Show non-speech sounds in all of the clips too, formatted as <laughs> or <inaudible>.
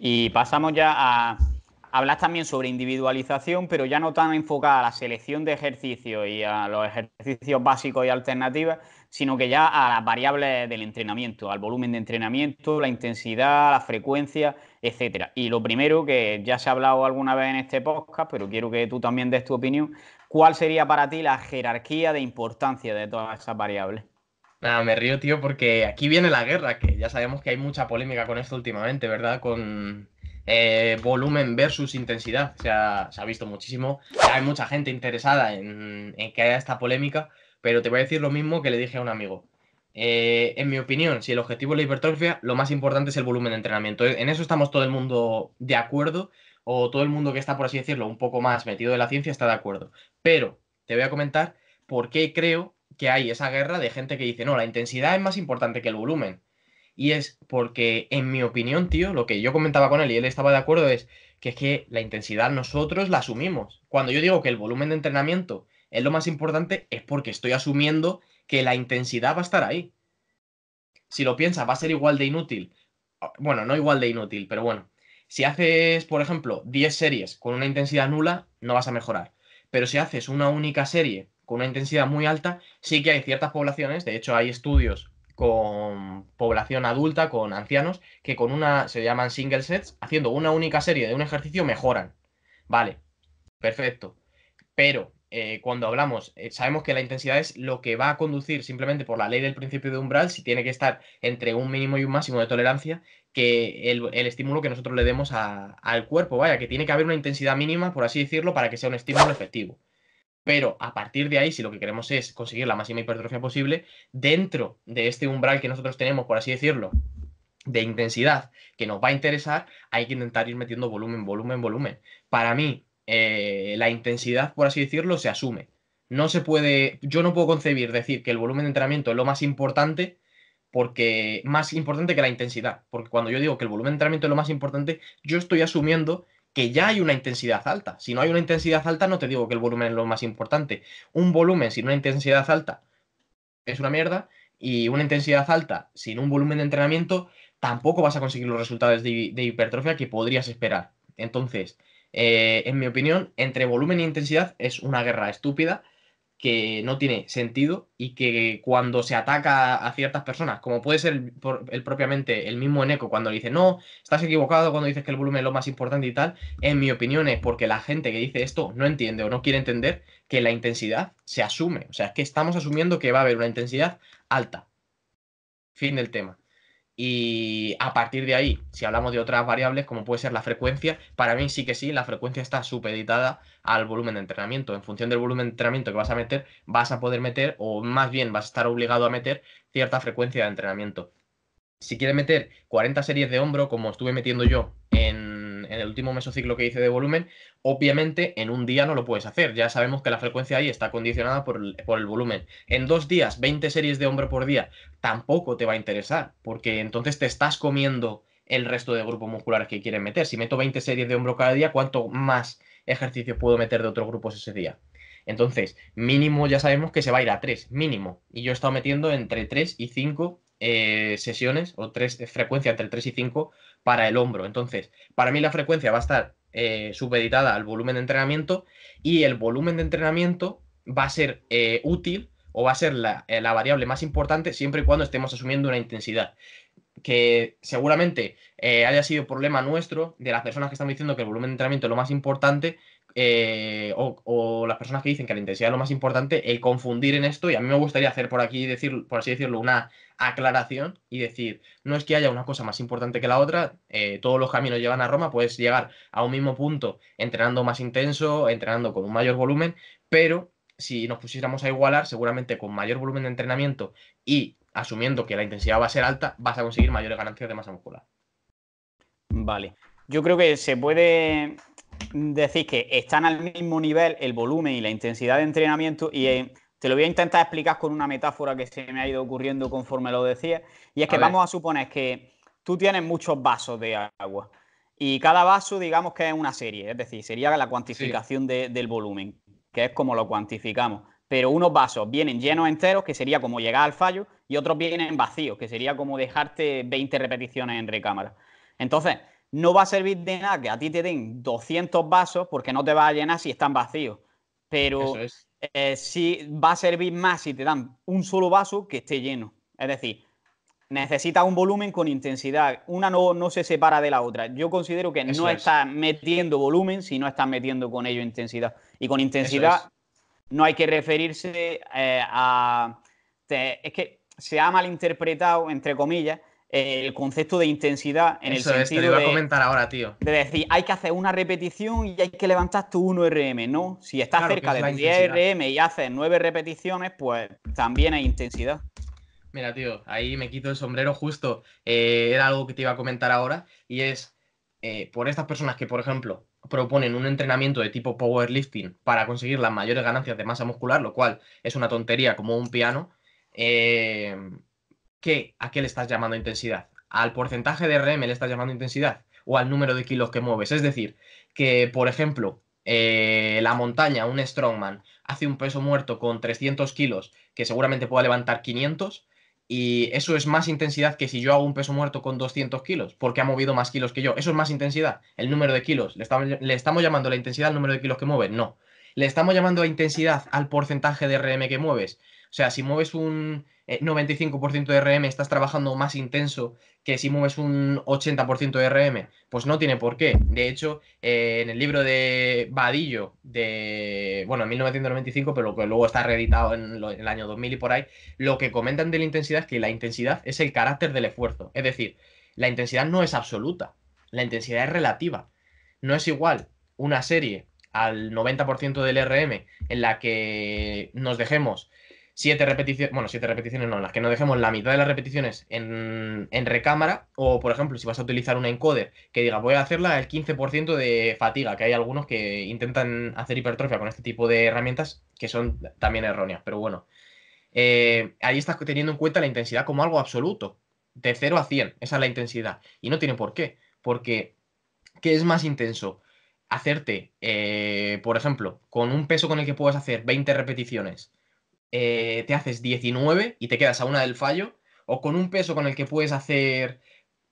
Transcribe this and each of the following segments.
Y pasamos ya a hablar también sobre individualización, pero ya no tan enfocada a la selección de ejercicios y a los ejercicios básicos y alternativas, sino que ya a las variables del entrenamiento, al volumen de entrenamiento, la intensidad, la frecuencia, etcétera. Y lo primero que ya se ha hablado alguna vez en este podcast, pero quiero que tú también des tu opinión, ¿cuál sería para ti la jerarquía de importancia de todas esas variables? Nada, me río, tío, porque aquí viene la guerra, que ya sabemos que hay mucha polémica con esto últimamente, ¿verdad? Con eh, volumen versus intensidad. o sea se ha visto muchísimo. hay mucha gente interesada en, que haya esta polémica, pero te voy a decir lo mismo que le dije a un amigo. Eh, en mi opinión, si el objetivo es la hipertrofia, lo más importante es el volumen de entrenamiento. En eso estamos todo el mundo de acuerdo, o todo el mundo que está, por así decirlo, un poco más metido de la ciencia está de acuerdo. Pero te voy a comentar por qué creo que hay esa guerra de gente que dice, no, la intensidad es más importante que el volumen. Y es porque, en mi opinión, tío, lo que yo comentaba con él y él estaba de acuerdo es que es que la intensidad nosotros la asumimos. Cuando yo digo que el volumen de entrenamiento es lo más importante, es porque estoy asumiendo que la intensidad va a estar ahí. Si lo piensas, va a ser igual de inútil. Bueno, no igual de inútil, pero bueno. Si haces, por ejemplo, 10 series con una intensidad nula, no vas a mejorar. Pero si haces una única serie con una intensidad muy alta, sí que hay ciertas poblaciones, de hecho hay estudios con población adulta, con ancianos, que con una, se llaman single sets, haciendo una única serie de un ejercicio mejoran. Vale, perfecto. Pero eh, cuando hablamos, eh, sabemos que la intensidad es lo que va a conducir simplemente por la ley del principio de umbral, si tiene que estar entre un mínimo y un máximo de tolerancia, que el, estímulo que nosotros le demos al cuerpo, vaya, que tiene que haber una intensidad mínima, por así decirlo, para que sea un estímulo efectivo pero a partir de ahí, si lo que queremos es conseguir la máxima hipertrofia posible, dentro de este umbral que nosotros tenemos, por así decirlo, de intensidad que nos va a interesar, hay que intentar ir metiendo volumen, volumen, volumen. Para mí, eh, la intensidad, por así decirlo, se asume. No se puede, yo no puedo concebir decir que el volumen de entrenamiento es lo más importante porque más importante que la intensidad, porque cuando yo digo que el volumen de entrenamiento es lo más importante, yo estoy asumiendo que ya hay una intensidad alta. Si no hay una intensidad alta, no te digo que el volumen es lo más importante. Un volumen sin una intensidad alta es una mierda y una intensidad alta sin un volumen de entrenamiento tampoco vas a conseguir los resultados de, hipertrofia que podrías esperar. Entonces, eh, en mi opinión, entre volumen e intensidad es una guerra estúpida que no tiene sentido y que cuando se ataca a ciertas personas, como puede ser el, propiamente el mismo Eneco cuando le dice no, estás equivocado cuando dices que el volumen es lo más importante y tal, en mi opinión es porque la gente que dice esto no entiende o no quiere entender que la intensidad se asume, o sea, es que estamos asumiendo que va a haber una intensidad alta. Fin del tema. Y a partir de ahí, si hablamos de otras variables, como puede ser la frecuencia, para mí sí que sí, la frecuencia está supeditada al volumen de entrenamiento. En función del volumen de entrenamiento que vas a meter, vas a poder meter, o más bien vas a estar obligado a meter cierta frecuencia de entrenamiento. Si quieres meter 40 series de hombro, como estuve metiendo yo en en el último mesociclo que hice de volumen, obviamente en un día no lo puedes hacer. Ya sabemos que la frecuencia ahí está condicionada por el, volumen. En dos días, 20 series de hombro por día, tampoco te va a interesar, porque entonces te estás comiendo el resto de grupos musculares que quieren meter. Si meto 20 series de hombro cada día, ¿cuánto más ejercicio puedo meter de otros grupos ese día? Entonces, mínimo ya sabemos que se va a ir a 3, mínimo. Y yo he estado metiendo entre 3 y 5 eh, sesiones o tres eh, frecuencia entre 3 y 5 para el hombro. Entonces, para mí la frecuencia va a estar subeditada eh, supeditada al volumen de entrenamiento y el volumen de entrenamiento va a ser útil o va a ser la, la, variable más importante siempre y cuando estemos asumiendo una intensidad. Que seguramente haya sido problema nuestro de las personas que están diciendo que el volumen de entrenamiento es lo más importante eh, o, las personas que dicen que la intensidad es lo más importante, el confundir en esto, y a mí me gustaría hacer por aquí, decir, por así decirlo, una aclaración y decir, no es que haya una cosa más importante que la otra, eh, todos los caminos llevan a Roma, puedes llegar a un mismo punto entrenando más intenso, entrenando con un mayor volumen, pero si nos pusiéramos a igualar, seguramente con mayor volumen de entrenamiento y asumiendo que la intensidad va a ser alta, vas a conseguir mayores ganancias de masa muscular. Vale. Yo creo que se puede decir que están al mismo nivel el volumen y la intensidad de entrenamiento y eh, te lo voy a intentar explicar con una metáfora que se me ha ido ocurriendo conforme lo decía. Y es que vamos a suponer que tú tienes muchos vasos de agua y cada vaso digamos que es una serie, es decir, sería la cuantificación del volumen, que es como lo cuantificamos. Pero unos vasos vienen llenos enteros, que sería como llegar al fallo, y otros vienen vacíos, que sería como dejarte 20 repeticiones en recámara. Entonces, no va a servir de nada que a ti te den 200 vasos porque no te va a llenar si están vacíos. Pero eh, sí va a servir más si te dan un solo vaso que esté lleno. Es decir, necesita un volumen con intensidad. Una no, no se separa de la otra. Yo considero que no estás metiendo volumen si no estás metiendo con ello intensidad. Y con intensidad no hay que referirse eh, a... es que se ha malinterpretado, entre comillas, el concepto de intensidad en el sentido es, te iba a comentar ahora, tío. de decir, hay que hacer una repetición y hay que levantar tu 1 RM, ¿no? Si estás cerca de 10 RM y haces 9 repeticiones, pues también hay intensidad. Mira, tío, ahí me quito el sombrero justo. Eh, era algo que te iba a comentar ahora y es eh, por estas personas que, por ejemplo, proponen un entrenamiento de tipo powerlifting para conseguir las mayores ganancias de masa muscular, lo cual es una tontería como un piano. Eh, ¿a qué le estás llamando intensidad? ¿Al porcentaje de RM le estás llamando intensidad? ¿O al número de kilos que mueves? Es decir, que, por ejemplo, eh, la montaña, un strongman, hace un peso muerto con 300 kilos, que seguramente pueda levantar 500, y eso es más intensidad que si yo hago un peso muerto con 200 kilos, porque ha movido más kilos que yo. Eso es más intensidad. El número de kilos. ¿Le estamos, le estamos llamando la intensidad al número de kilos que mueve? No. Le estamos llamando a intensidad al porcentaje de RM que mueves. O sea, si mueves un 95% eh, de RM, estás trabajando más intenso que si mueves un 80% de RM. Pues no tiene por qué. De hecho, eh, en el libro de Vadillo, de, bueno, en 1995, pero que luego está reeditado en, el año 2000 y por ahí, lo que comentan de la intensidad es que la intensidad es el carácter del esfuerzo. Es decir, la intensidad no es absoluta, la intensidad es relativa. No es igual una serie al 90% del RM en la que nos dejemos siete repeticiones, bueno, siete repeticiones no, en las que nos dejemos la mitad de las repeticiones en, recámara, o por ejemplo, si vas a utilizar un encoder que diga voy a hacerla el 15% de fatiga, que hay algunos que intentan hacer hipertrofia con este tipo de herramientas que son también erróneas, pero bueno, eh, ahí estás teniendo en cuenta la intensidad como algo absoluto, de 0 a 100, esa es la intensidad, y no tiene por qué, porque ¿qué es más intenso? hacerte, eh, por ejemplo, con un peso con el que puedes hacer 20 repeticiones, eh, te haces 19 y te quedas a una del fallo, o con un peso con el que puedes hacer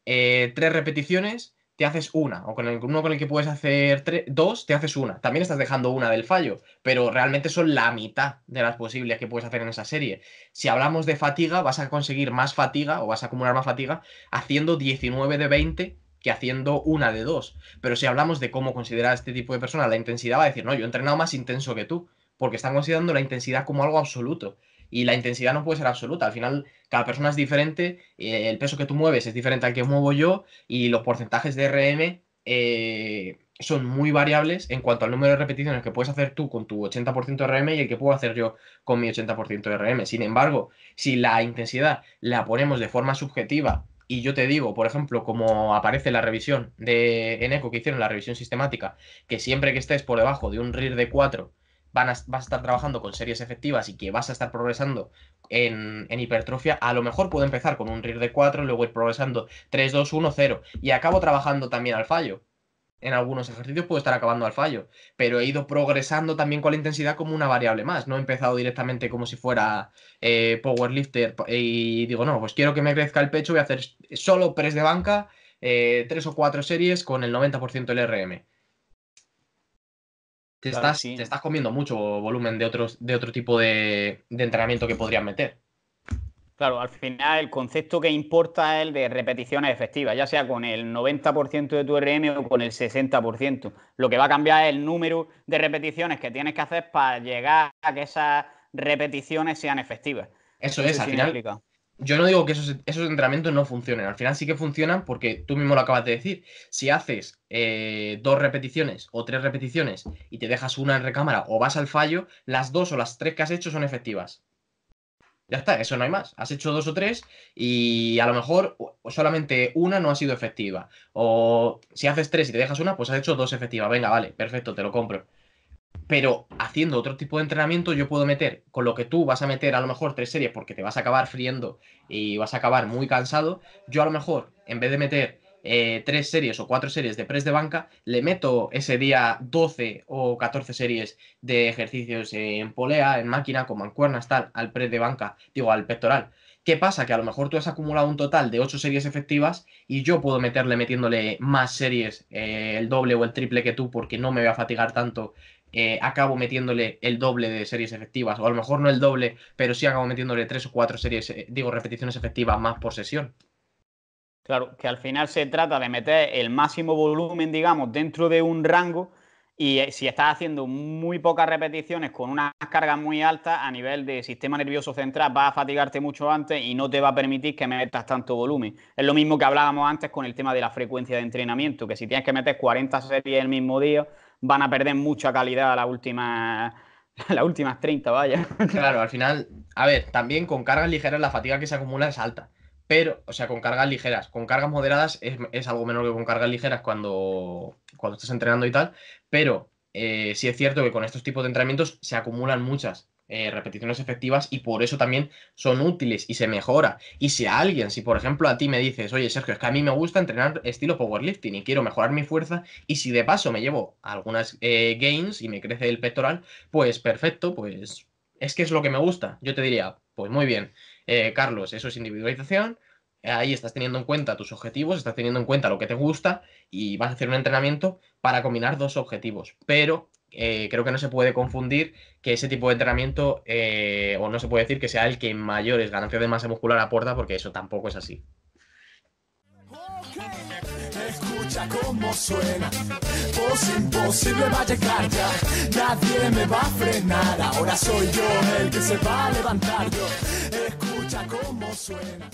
3 eh, repeticiones, te haces una, o con el, uno con el que puedes hacer 2, te haces una. También estás dejando una del fallo, pero realmente son la mitad de las posibles que puedes hacer en esa serie. Si hablamos de fatiga, vas a conseguir más fatiga o vas a acumular más fatiga haciendo 19 de 20 haciendo una de dos. Pero si hablamos de cómo considerar a este tipo de persona la intensidad, va a decir, no, yo he entrenado más intenso que tú, porque están considerando la intensidad como algo absoluto. Y la intensidad no puede ser absoluta. Al final, cada persona es diferente, eh, el peso que tú mueves es diferente al que muevo yo, y los porcentajes de RM eh, son muy variables en cuanto al número de repeticiones que puedes hacer tú con tu 80% de RM y el que puedo hacer yo con mi 80% de RM. Sin embargo, si la intensidad la ponemos de forma subjetiva y yo te digo, por ejemplo, como aparece la revisión de Eneco que hicieron la revisión sistemática, que siempre que estés por debajo de un RIR de 4, vas a estar trabajando con series efectivas y que vas a estar progresando en, hipertrofia, a lo mejor puedo empezar con un RIR de 4, luego ir progresando 3, 2, 1, 0 y acabo trabajando también al fallo en algunos ejercicios puedo estar acabando al fallo, pero he ido progresando también con la intensidad como una variable más. No he empezado directamente como si fuera eh, powerlifter y digo, no, pues quiero que me crezca el pecho, voy a hacer solo press de banca, eh, tres o cuatro series con el 90% del RM. Te, estás, estás, comiendo mucho volumen de, otros, de otro tipo de, de entrenamiento que podrías meter. Claro, al final el concepto que importa es el de repeticiones efectivas, ya sea con el 90% de tu RM o con el 60%. Lo que va a cambiar es el número de repeticiones que tienes que hacer para llegar a que esas repeticiones sean efectivas. Eso es, al final. Yo no digo que esos, entrenamientos no funcionen, al final sí que funcionan porque tú mismo lo acabas de decir. Si haces eh, dos repeticiones o tres repeticiones y te dejas una en recámara o vas al fallo, las dos o las tres que has hecho son efectivas. Ya está, eso no hay más. Has hecho dos o tres y a lo mejor solamente una no ha sido efectiva. O si haces tres y te dejas una, pues has hecho dos efectivas. Venga, vale, perfecto, te lo compro. Pero haciendo otro tipo de entrenamiento yo puedo meter, con lo que tú vas a meter a lo mejor tres series porque te vas a acabar friendo y vas a acabar muy cansado, yo a lo mejor en vez de meter eh, tres series o cuatro series de press de banca, le meto ese día 12 o 14 series de ejercicios en polea, en máquina, con cuernas tal, al press de banca, digo, al pectoral. ¿Qué pasa? Que a lo mejor tú has acumulado un total de 8 series efectivas y yo puedo meterle metiéndole más series, eh, el doble o el triple que tú, porque no me voy a fatigar tanto eh, acabo metiéndole el doble de series efectivas, o a lo mejor no el doble, pero sí acabo metiéndole tres o cuatro series, digo, repeticiones efectivas más por sesión. Claro, que al final se trata de meter el máximo volumen, digamos, dentro de un rango y eh, si estás haciendo muy pocas repeticiones con unas cargas muy altas a nivel de sistema nervioso central, vas a fatigarte mucho antes y no te va a permitir que metas tanto volumen. Es lo mismo que hablábamos antes con el tema de la frecuencia de entrenamiento, que si tienes que meter 40 series el mismo día, van a perder mucha calidad las últimas, <laughs> las últimas 30, vaya. Claro, al final, a ver, también con cargas ligeras la fatiga que se acumula es alta pero, o sea, con cargas ligeras. Con cargas moderadas es, algo menor que con cargas ligeras cuando, cuando estás entrenando y tal, pero eh, sí es cierto que con estos tipos de entrenamientos se acumulan muchas. Eh, repeticiones efectivas y por eso también son útiles y se mejora. Y si a alguien, si por ejemplo a ti me dices, oye Sergio, es que a mí me gusta entrenar estilo powerlifting y quiero mejorar mi fuerza, y si de paso me llevo algunas eh, gains y me crece el pectoral, pues perfecto, pues es que es lo que me gusta. Yo te diría, pues muy bien. Eh, Carlos, eso es individualización. Ahí estás teniendo en cuenta tus objetivos, estás teniendo en cuenta lo que te gusta y vas a hacer un entrenamiento para combinar dos objetivos. Pero eh, creo que no se puede confundir que ese tipo de entrenamiento, eh, o no se puede decir que sea el que mayores ganancias de masa muscular aporta, porque eso tampoco es así. Ya cómo suena.